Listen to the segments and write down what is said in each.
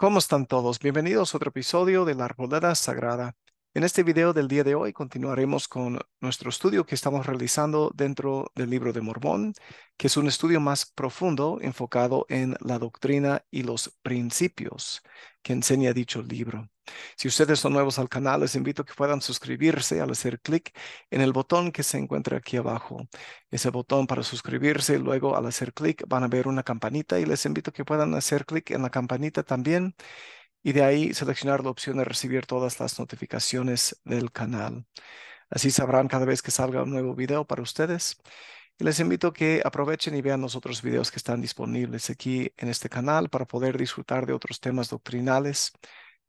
¿Cómo están todos? Bienvenidos a otro episodio de La Arboleda Sagrada. En este video del día de hoy continuaremos con nuestro estudio que estamos realizando dentro del libro de Mormón, que es un estudio más profundo enfocado en la doctrina y los principios que enseña dicho libro. Si ustedes son nuevos al canal, les invito a que puedan suscribirse al hacer clic en el botón que se encuentra aquí abajo. Ese botón para suscribirse, luego al hacer clic van a ver una campanita y les invito a que puedan hacer clic en la campanita también y de ahí seleccionar la opción de recibir todas las notificaciones del canal. Así sabrán cada vez que salga un nuevo video para ustedes les invito a que aprovechen y vean los otros videos que están disponibles aquí en este canal para poder disfrutar de otros temas doctrinales,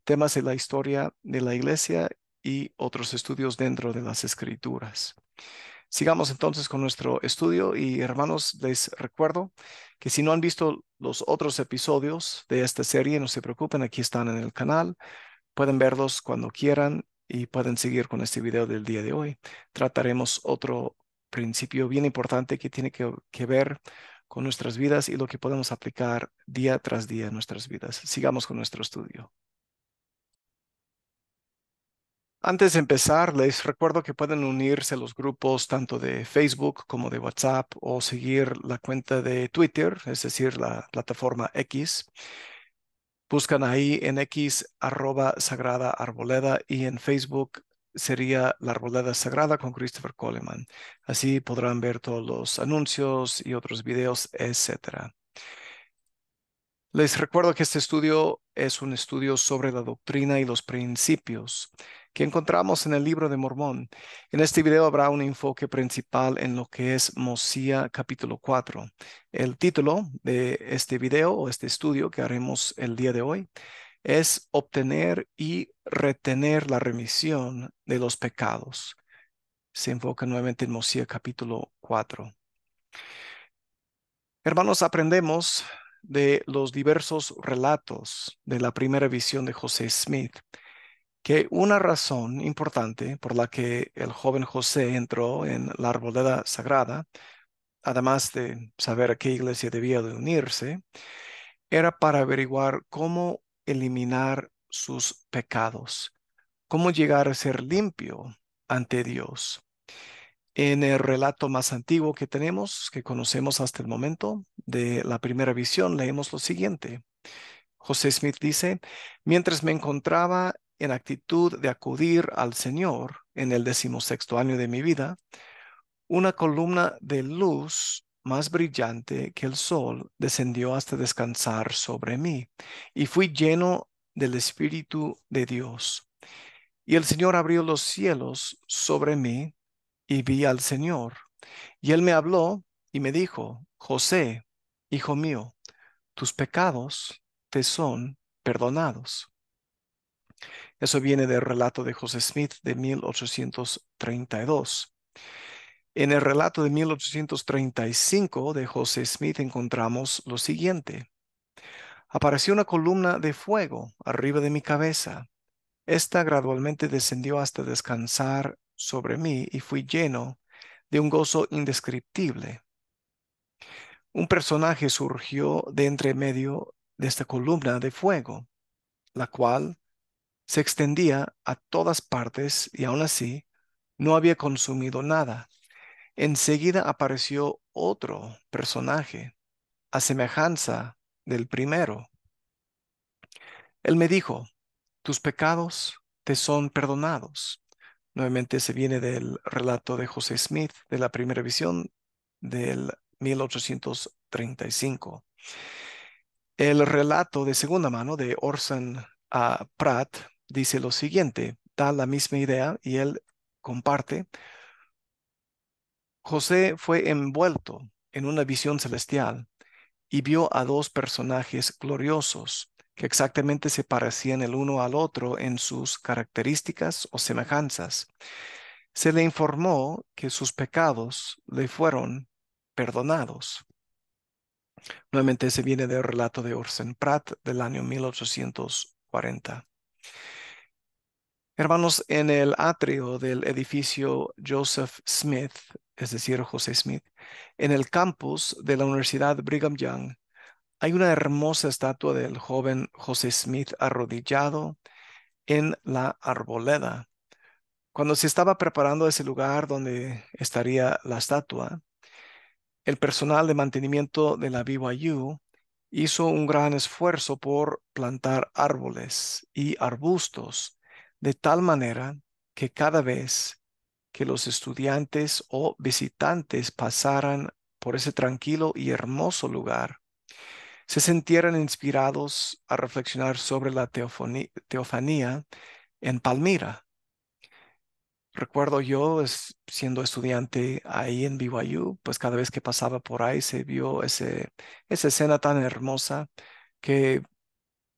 temas de la historia de la iglesia y otros estudios dentro de las escrituras. Sigamos entonces con nuestro estudio y hermanos, les recuerdo que si no han visto los otros episodios de esta serie, no se preocupen, aquí están en el canal, pueden verlos cuando quieran y pueden seguir con este video del día de hoy. Trataremos otro principio bien importante que tiene que, ver con nuestras vidas y lo que podemos aplicar día tras día en nuestras vidas. Sigamos con nuestro estudio. Antes de empezar, les recuerdo que pueden unirse a los grupos tanto de Facebook como de WhatsApp o seguir la cuenta de Twitter, es decir, la plataforma X. Buscan ahí en X arroba Sagrada Arboleda y en Facebook sería La Arboleda Sagrada con Christopher Coleman. Así podrán ver todos los anuncios y otros videos, etcétera. Les recuerdo que este estudio es un estudio sobre la doctrina y los principios que encontramos en el libro de Mormón. En este video habrá un enfoque principal en lo que es Mosía capítulo 4. El título de este video o este estudio que haremos el día de hoy es obtener y retener la remisión de los pecados. Se enfoca nuevamente en Mosía capítulo 4. Hermanos, aprendemos de los diversos relatos de la primera visión de José Smith que una razón importante por la que el joven José entró en la arboleda sagrada, además de saber a qué iglesia debía de unirse, era para averiguar cómo eliminar sus pecados, cómo llegar a ser limpio ante Dios. En el relato más antiguo que tenemos, que conocemos hasta el momento de la primera visión, leemos lo siguiente. José Smith dice, mientras me encontraba en actitud de acudir al Señor en el decimosexto año de mi vida, una columna de luz más brillante que el sol descendió hasta descansar sobre mí, y fui lleno del Espíritu de Dios. Y el Señor abrió los cielos sobre mí, y vi al Señor. Y él me habló y me dijo, José, hijo mío, tus pecados te son perdonados. Eso viene del relato de José Smith de 1832. En el relato de 1835 de José Smith encontramos lo siguiente. Apareció una columna de fuego arriba de mi cabeza. Esta gradualmente descendió hasta descansar sobre mí y fui lleno de un gozo indescriptible. Un personaje surgió de entre medio de esta columna de fuego, la cual se extendía a todas partes y aún así no había consumido nada. Enseguida apareció otro personaje, a semejanza del primero. Él me dijo, tus pecados te son perdonados. Nuevamente se viene del relato de José Smith de la primera visión del 1835. El relato de segunda mano de Orson a Pratt dice lo siguiente, da la misma idea y él comparte José fue envuelto en una visión celestial y vio a dos personajes gloriosos que exactamente se parecían el uno al otro en sus características o semejanzas. Se le informó que sus pecados le fueron perdonados. Nuevamente se viene del relato de Orson Pratt del año 1840. Hermanos, en el atrio del edificio Joseph Smith, es decir, José Smith, en el campus de la Universidad Brigham Young, hay una hermosa estatua del joven José Smith arrodillado en la arboleda. Cuando se estaba preparando ese lugar donde estaría la estatua, el personal de mantenimiento de la BYU hizo un gran esfuerzo por plantar árboles y arbustos de tal manera que cada vez que los estudiantes o visitantes pasaran por ese tranquilo y hermoso lugar, se sintieran inspirados a reflexionar sobre la teofanía en Palmira. Recuerdo yo siendo estudiante ahí en BYU, pues cada vez que pasaba por ahí se vio ese, esa escena tan hermosa que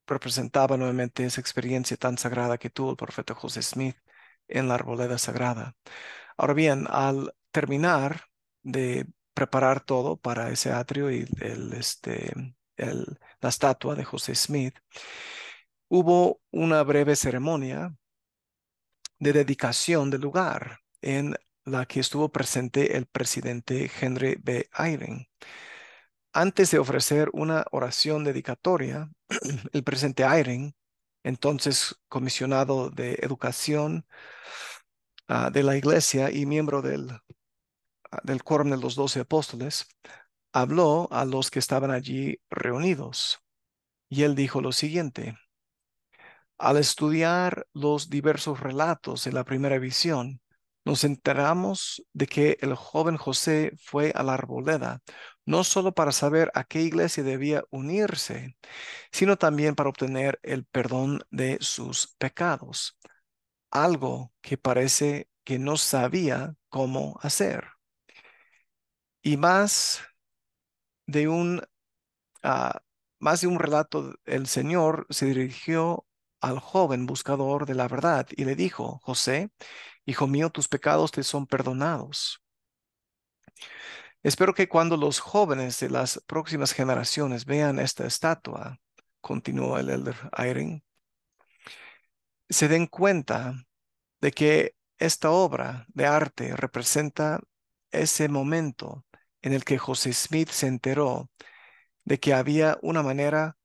representaba nuevamente esa experiencia tan sagrada que tuvo el profeta José Smith en la arboleda sagrada. Ahora bien, al terminar de preparar todo para ese atrio y este, la estatua de José Smith, hubo una breve ceremonia de dedicación del lugar en la que estuvo presente el presidente Henry B. Eyring antes de ofrecer una oración dedicatoria, el presente Ayren, entonces comisionado de educación ah, de la iglesia y miembro del, ah, del de los doce apóstoles, habló a los que estaban allí reunidos. Y él dijo lo siguiente, al estudiar los diversos relatos de la primera visión, nos enteramos de que el joven José fue a la arboleda no solo para saber a qué iglesia debía unirse, sino también para obtener el perdón de sus pecados, algo que parece que no sabía cómo hacer. Y más de un, ah, más de un relato, el Señor se dirigió al joven buscador de la verdad y le dijo, José, hijo mío, tus pecados te son perdonados. Espero que cuando los jóvenes de las próximas generaciones vean esta estatua, continuó el elder Eyring, se den cuenta de que esta obra de arte representa ese momento en el que José Smith se enteró de que había una manera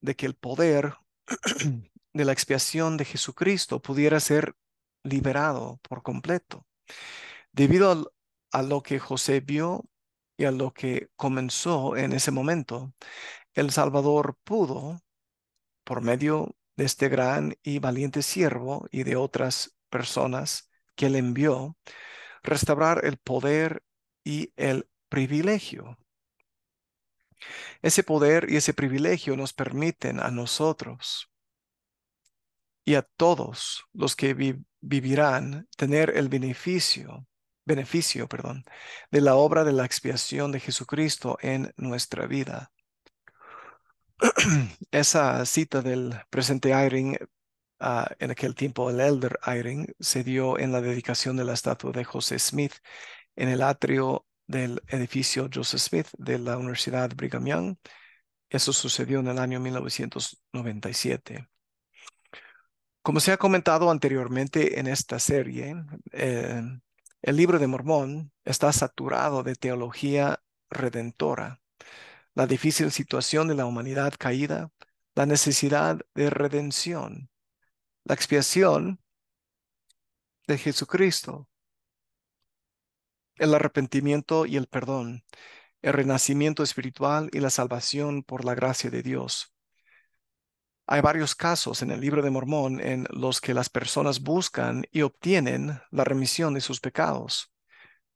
de que el poder de la expiación de Jesucristo pudiera ser liberado por completo. Debido al a lo que José vio y a lo que comenzó en ese momento. El Salvador pudo, por medio de este gran y valiente siervo y de otras personas que le envió, restaurar el poder y el privilegio. Ese poder y ese privilegio nos permiten a nosotros y a todos los que vivirán tener el beneficio beneficio, perdón, de la obra de la expiación de Jesucristo en nuestra vida. Esa cita del presente Eyring, ah, en aquel tiempo el elder Eyring, se dio en la dedicación de la estatua de José Smith en el atrio del edificio Joseph Smith de la Universidad Brigham Young. Eso sucedió en el año 1997. Como se ha comentado anteriormente en esta serie, eh, el libro de Mormón está saturado de teología redentora. La difícil situación de la humanidad caída, la necesidad de redención, la expiación de Jesucristo, el arrepentimiento y el perdón, el renacimiento espiritual y la salvación por la gracia de Dios. Hay varios casos en el libro de Mormón en los que las personas buscan y obtienen la remisión de sus pecados.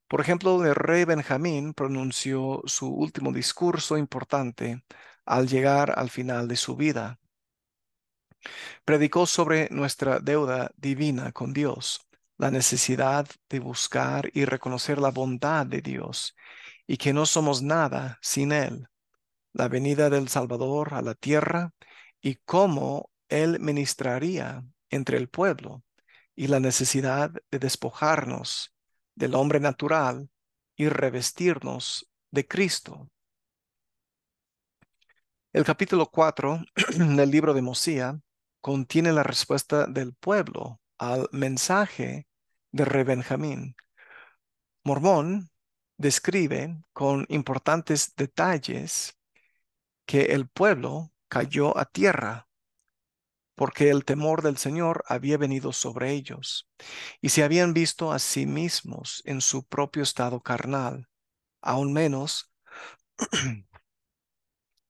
Por ejemplo, el rey Benjamín pronunció su último discurso importante al llegar al final de su vida. Predicó sobre nuestra deuda divina con Dios, la necesidad de buscar y reconocer la bondad de Dios y que no somos nada sin Él, la venida del Salvador a la tierra y cómo Él ministraría entre el pueblo y la necesidad de despojarnos del hombre natural y revestirnos de Cristo. El capítulo 4 del libro de Mosía contiene la respuesta del pueblo al mensaje de Re Benjamín. Mormón describe con importantes detalles que el pueblo cayó a tierra, porque el temor del Señor había venido sobre ellos, y se habían visto a sí mismos en su propio estado carnal, aún menos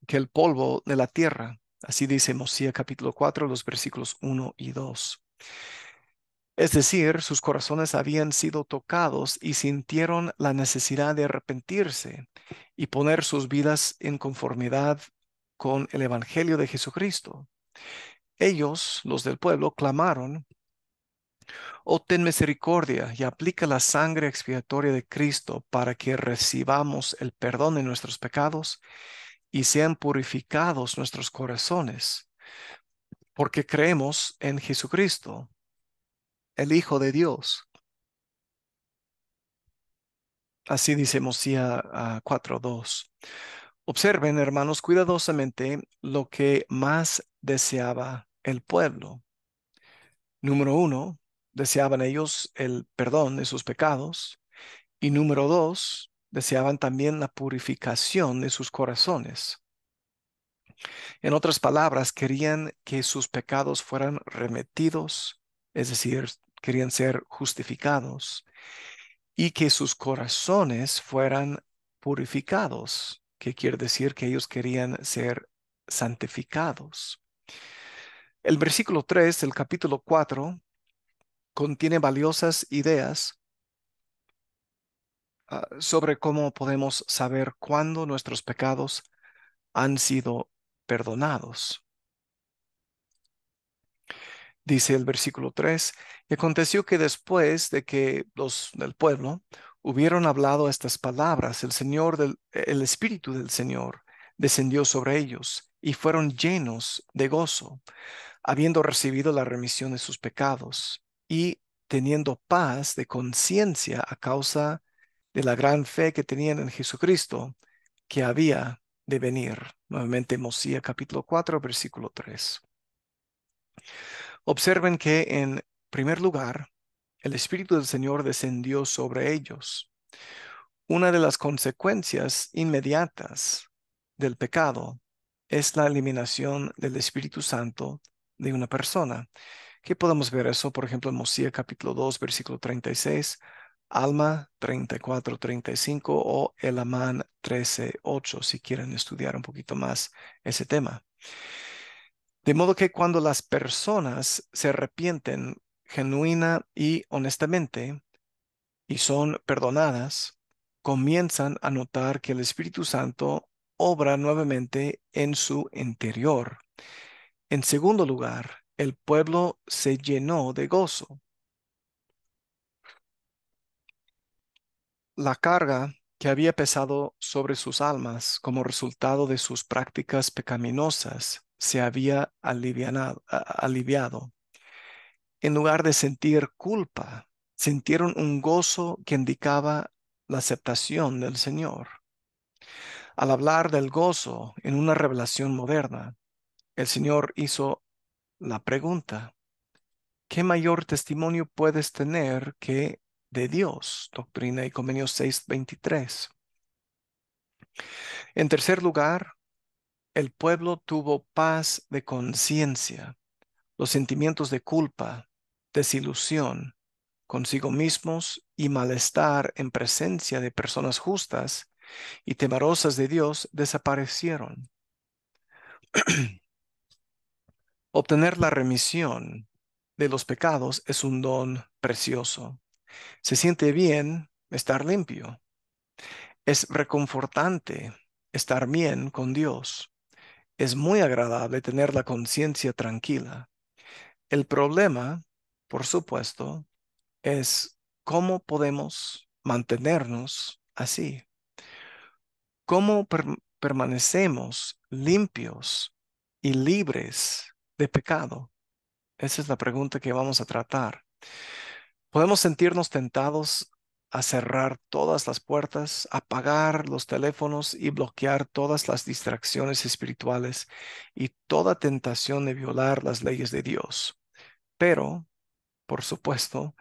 que el polvo de la tierra. Así dice Mosía capítulo 4, los versículos 1 y 2. Es decir, sus corazones habían sido tocados y sintieron la necesidad de arrepentirse y poner sus vidas en conformidad con el Evangelio de Jesucristo. Ellos, los del pueblo, clamaron, Oh, ten misericordia y aplica la sangre expiatoria de Cristo para que recibamos el perdón de nuestros pecados y sean purificados nuestros corazones, porque creemos en Jesucristo, el Hijo de Dios. Así dice Mosía 4.2. Ah, Observen, hermanos, cuidadosamente lo que más deseaba el pueblo. Número uno, deseaban ellos el perdón de sus pecados. Y número dos, deseaban también la purificación de sus corazones. En otras palabras, querían que sus pecados fueran remetidos, es decir, querían ser justificados y que sus corazones fueran purificados, que quiere decir que ellos querían ser santificados. El versículo 3 del capítulo 4 contiene valiosas ideas ah, sobre cómo podemos saber cuándo nuestros pecados han sido perdonados. Dice el versículo 3, y aconteció que después de que los del pueblo hubieron hablado estas palabras, el Señor del, el Espíritu del Señor descendió sobre ellos y fueron llenos de gozo, habiendo recibido la remisión de sus pecados y teniendo paz de conciencia a causa de la gran fe que tenían en Jesucristo que había de venir. Nuevamente Mosía capítulo 4 versículo 3. Observen que en primer lugar el Espíritu del Señor descendió sobre ellos. Una de las consecuencias inmediatas del pecado es la eliminación del Espíritu Santo de una persona. ¿Qué podemos ver eso, por ejemplo, en Mosía capítulo 2, versículo 36, Alma 34, 35 o El Aman 13, 8, si quieren estudiar un poquito más ese tema. De modo que cuando las personas se arrepienten genuina y honestamente y son perdonadas, comienzan a notar que el Espíritu Santo obra nuevamente en su interior. En segundo lugar, el pueblo se llenó de gozo. La carga que había pesado sobre sus almas como resultado de sus prácticas pecaminosas se había aliviado en lugar de sentir culpa, sintieron un gozo que indicaba la aceptación del Señor. Al hablar del gozo en una revelación moderna, el Señor hizo la pregunta, ¿qué mayor testimonio puedes tener que de Dios? Doctrina y Convenio 6.23. En tercer lugar, el pueblo tuvo paz de conciencia. Los sentimientos de culpa desilusión consigo mismos y malestar en presencia de personas justas y temerosas de Dios desaparecieron. Obtener la remisión de los pecados es un don precioso. Se siente bien estar limpio. Es reconfortante estar bien con Dios. Es muy agradable tener la conciencia tranquila. El problema por supuesto, es cómo podemos mantenernos así. ¿Cómo permanecemos limpios y libres de pecado? Esa es la pregunta que vamos a tratar. Podemos sentirnos tentados a cerrar todas las puertas, apagar los teléfonos y bloquear todas las distracciones espirituales y toda tentación de violar las leyes de Dios. Pero por supuesto,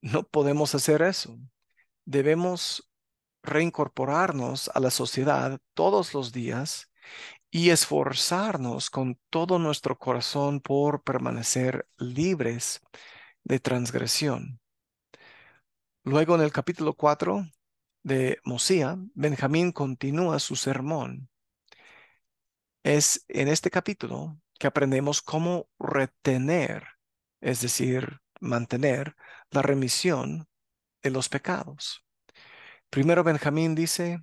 no podemos hacer eso. Debemos reincorporarnos a la sociedad todos los días y esforzarnos con todo nuestro corazón por permanecer libres de transgresión. Luego en el capítulo 4 de Mosía, Benjamín continúa su sermón. Es en este capítulo que aprendemos cómo retener, es decir, mantener la remisión de los pecados. Primero Benjamín dice,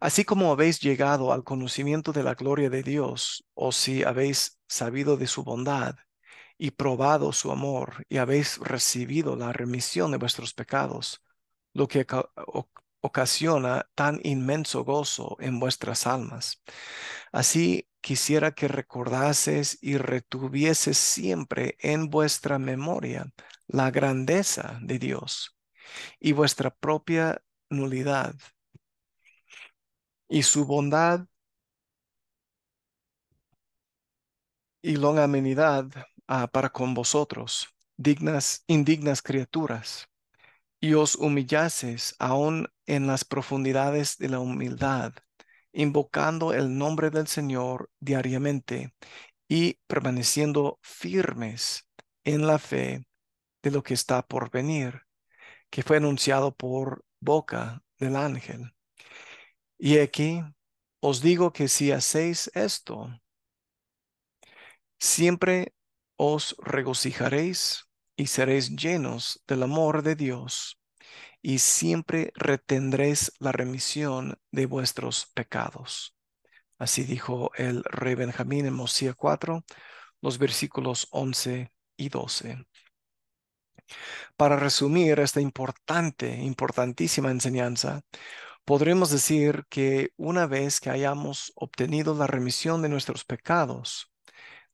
Así como habéis llegado al conocimiento de la gloria de Dios, o si habéis sabido de su bondad y probado su amor y habéis recibido la remisión de vuestros pecados, lo que, ocasiona tan inmenso gozo en vuestras almas. Así quisiera que recordases y retuvieses siempre en vuestra memoria la grandeza de Dios y vuestra propia nulidad y su bondad y longa amenidad ah, para con vosotros, dignas, indignas criaturas y os humillases aún en las profundidades de la humildad, invocando el nombre del Señor diariamente y permaneciendo firmes en la fe de lo que está por venir, que fue anunciado por boca del ángel. Y aquí os digo que si hacéis esto, siempre os regocijaréis y seréis llenos del amor de Dios y siempre retendréis la remisión de vuestros pecados. Así dijo el rey Benjamín en Mosía 4, los versículos 11 y 12. Para resumir esta importante, importantísima enseñanza, podremos decir que una vez que hayamos obtenido la remisión de nuestros pecados,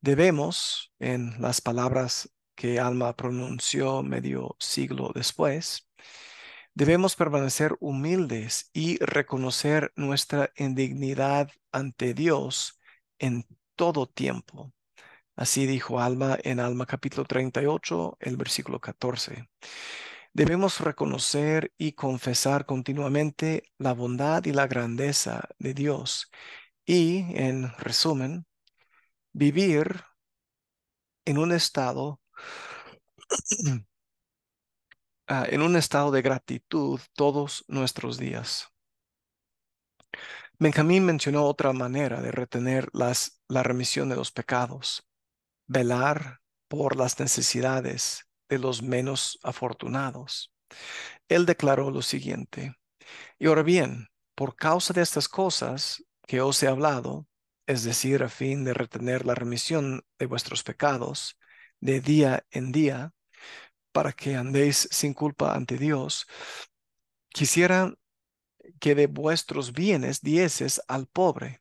debemos, en las palabras que Alma pronunció medio siglo después, debemos permanecer humildes y reconocer nuestra indignidad ante Dios en todo tiempo. Así dijo Alma en Alma capítulo 38, el versículo 14. Debemos reconocer y confesar continuamente la bondad y la grandeza de Dios y, en resumen, vivir en un estado Ah, en un estado de gratitud todos nuestros días. Benjamín mencionó otra manera de retener las, la remisión de los pecados, velar por las necesidades de los menos afortunados. Él declaró lo siguiente, y ahora bien, por causa de estas cosas que os he hablado, es decir, a fin de retener la remisión de vuestros pecados, de día en día para que andéis sin culpa ante Dios, quisiera que de vuestros bienes dieses al pobre,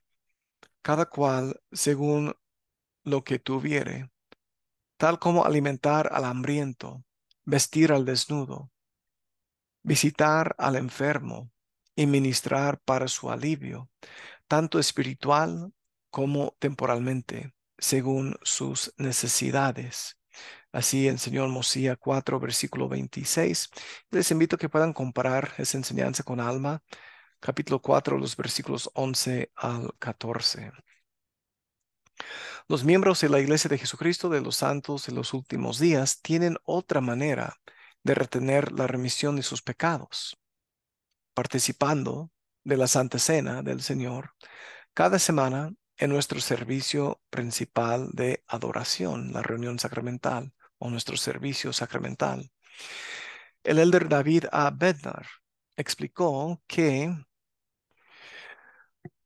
cada cual según lo que tuviere, tal como alimentar al hambriento, vestir al desnudo, visitar al enfermo y ministrar para su alivio, tanto espiritual como temporalmente según sus necesidades. Así enseñó Mosía 4, versículo 26. Les invito a que puedan comparar esa enseñanza con Alma, capítulo 4, los versículos 11 al 14. Los miembros de la Iglesia de Jesucristo de los Santos de los últimos días tienen otra manera de retener la remisión de sus pecados. Participando de la Santa Cena del Señor, cada semana en nuestro servicio principal de adoración, la reunión sacramental o nuestro servicio sacramental. El elder David A. Bednar explicó que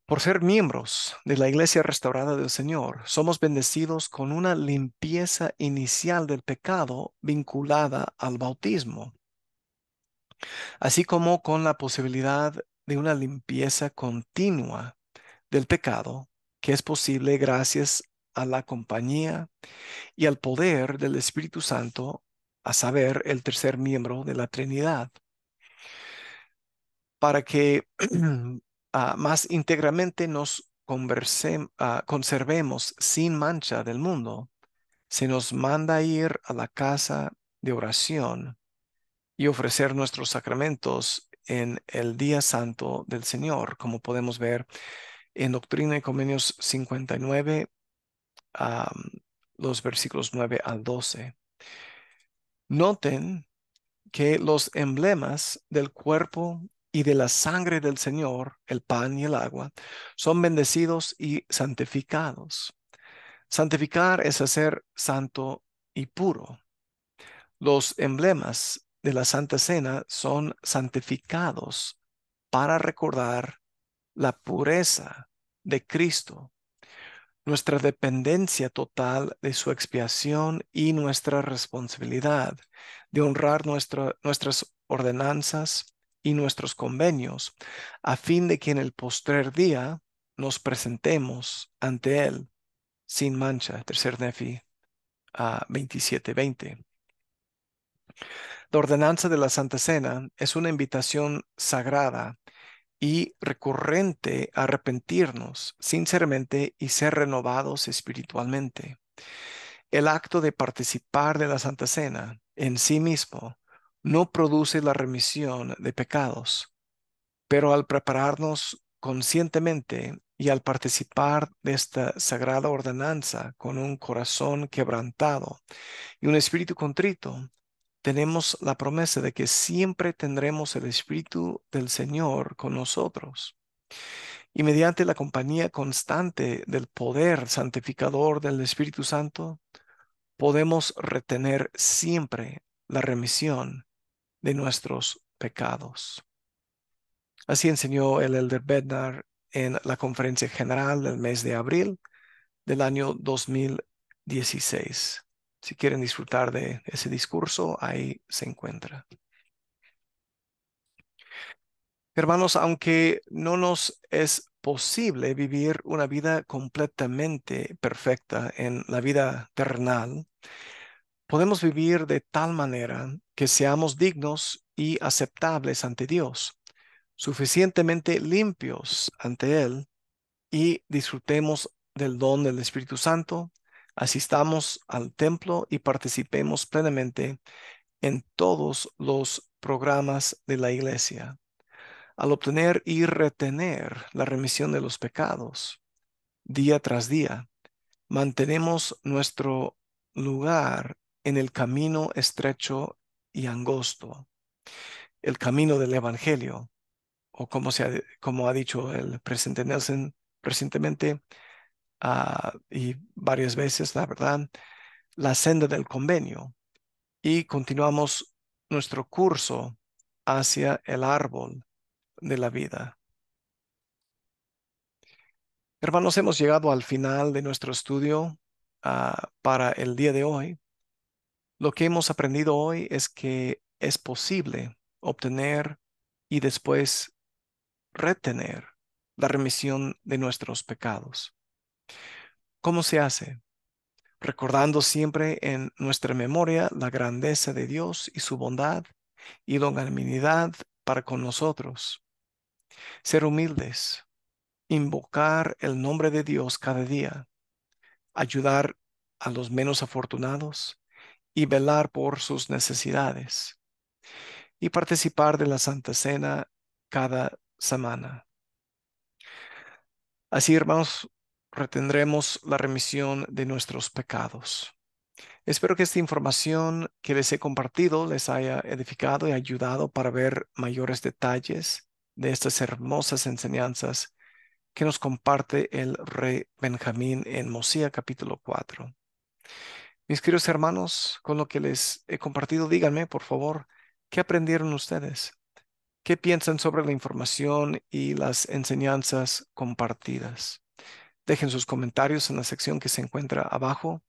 por ser miembros de la Iglesia restaurada del Señor, somos bendecidos con una limpieza inicial del pecado vinculada al bautismo, así como con la posibilidad de una limpieza continua del pecado que es posible gracias a la compañía y al poder del Espíritu Santo, a saber, el tercer miembro de la Trinidad, para que ah, más íntegramente nos ah, conservemos sin mancha del mundo. Se nos manda ir a la casa de oración y ofrecer nuestros sacramentos en el día santo del Señor, como podemos ver en Doctrina y Convenios 59, los versículos 9 al 12. Noten que los emblemas del cuerpo y de la sangre del Señor, el pan y el agua, son bendecidos y santificados. Santificar es hacer santo y puro. Los emblemas de la Santa Cena son santificados para recordar la pureza de Cristo, nuestra dependencia total de su expiación y nuestra responsabilidad de honrar nuestras ordenanzas y nuestros convenios, a fin de que en el postrer día nos presentemos ante Él sin mancha. Tercer Nefi a ah, 27:20. La ordenanza de la Santa Cena es una invitación sagrada y recurrente arrepentirnos sinceramente y ser renovados espiritualmente. El acto de participar de la Santa Cena en sí mismo no produce la remisión de pecados, pero al prepararnos conscientemente y al participar de esta sagrada ordenanza con un corazón quebrantado y un espíritu contrito, tenemos la promesa de que siempre tendremos el Espíritu del Señor con nosotros. Y mediante la compañía constante del poder santificador del Espíritu Santo, podemos retener siempre la remisión de nuestros pecados. Así enseñó el elder Bednar en la conferencia general del mes de abril del año 2016. Si quieren disfrutar de ese discurso, ahí se encuentra. Hermanos, aunque no nos es posible vivir una vida completamente perfecta en la vida terrenal, podemos vivir de tal manera que seamos dignos y aceptables ante Dios, suficientemente limpios ante Él y disfrutemos del don del Espíritu Santo asistamos al templo y participemos plenamente en todos los programas de la iglesia, al obtener y retener la remisión de los pecados día tras día. Mantenemos nuestro lugar en el camino estrecho y angosto, el camino del Evangelio, o como, se ha, como ha dicho el presidente Nelson recientemente, Ah, y varias veces, la verdad, la senda del convenio y continuamos nuestro curso hacia el árbol de la vida. Hermanos, hemos llegado al final de nuestro estudio ah, para el día de hoy. Lo que hemos aprendido hoy es que es posible obtener y después retener la remisión de nuestros pecados. ¿Cómo se hace? Recordando siempre en nuestra memoria la grandeza de Dios y su bondad y longanimidad para con nosotros. Ser humildes, invocar el nombre de Dios cada día, ayudar a los menos afortunados y velar por sus necesidades y participar de la Santa Cena cada semana. Así, hermanos, retendremos la remisión de nuestros pecados. Espero que esta información que les he compartido les haya edificado y ayudado para ver mayores detalles de estas hermosas enseñanzas que nos comparte el rey Benjamín en Mosía capítulo 4. Mis queridos hermanos, con lo que les he compartido, díganme, por favor, ¿qué aprendieron ustedes? ¿Qué piensan sobre la información y las enseñanzas compartidas? Dejen sus comentarios en la sección que se encuentra abajo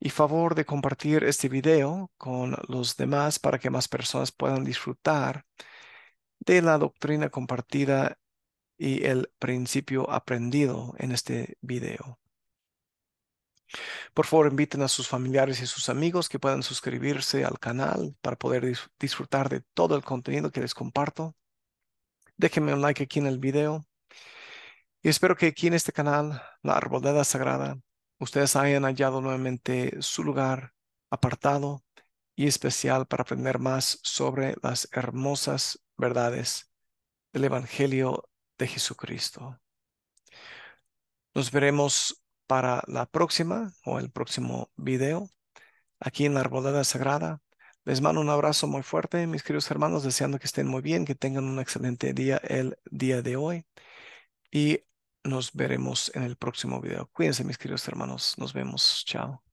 y favor de compartir este video con los demás para que más personas puedan disfrutar de la doctrina compartida y el principio aprendido en este video. Por favor, inviten a sus familiares y sus amigos que puedan suscribirse al canal para poder disfrutar de todo el contenido que les comparto. Déjenme un like aquí en el video y espero que aquí en este canal, la Arboleda Sagrada, ustedes hayan hallado nuevamente su lugar apartado y especial para aprender más sobre las hermosas verdades del Evangelio de Jesucristo. Nos veremos para la próxima o el próximo video aquí en la Arboleda Sagrada. Les mando un abrazo muy fuerte, mis queridos hermanos, deseando que estén muy bien, que tengan un excelente día el día de hoy. Y nos veremos en el próximo video. Cuídense, mis queridos hermanos. Nos vemos. Chao.